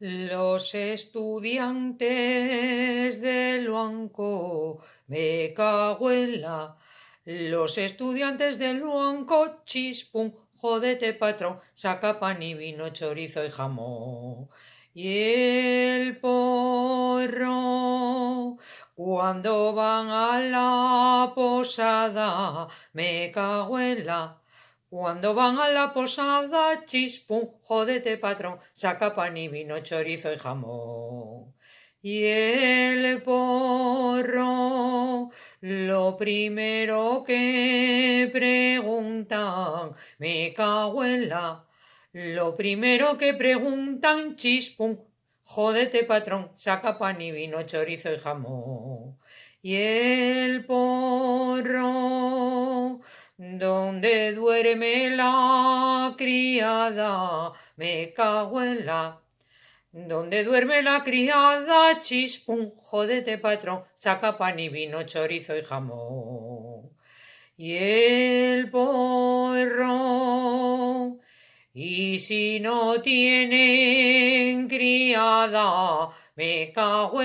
Los estudiantes de Luanco, me cago Los estudiantes de Luanco, chispum, jodete patrón, saca pan y vino, chorizo y jamón. Y el porro cuando van a la posada, me cago en la. Cuando van a la posada, chispun, jódete patrón, saca pan y vino, chorizo y jamón. Y el porro, lo primero que preguntan, me cago en la. Lo primero que preguntan, chispum, Jódete, patrón, saca pan y vino, chorizo y jamón. Y el porro, donde duerme la criada, me cago en la. Donde duerme la criada, chispum, jódete, patrón, saca pan y vino, chorizo y jamón. Y el porro, y si no tienen criada, me cago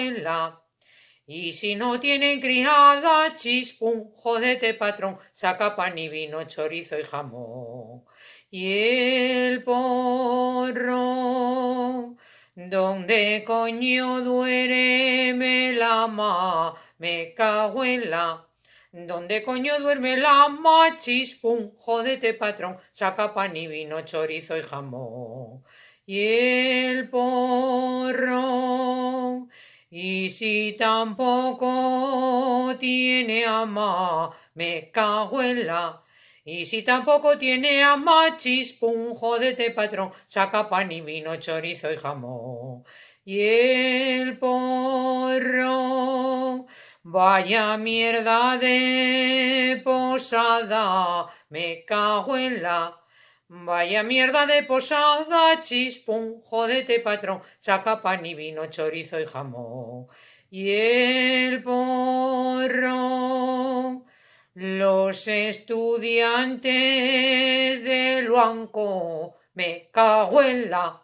Y si no tienen criada, chispum, jodete patrón, saca pan y vino, chorizo y jamón. Y el porro, donde coño Me la ma, me cago ¿Dónde coño duerme la machispum? Jódete, este patrón, saca pan y vino, chorizo y jamón. Y el porrón, y si tampoco tiene ama, me cago en la. Y si tampoco tiene ama, chispum, jódete, este patrón, saca pan y vino, chorizo y jamón. Y el porrón, Vaya mierda de posada, me cago en la. Vaya mierda de posada, chispón, jodete este patrón, saca pan y vino, chorizo y jamón. Y el porro, los estudiantes de Luanco, me cago en la.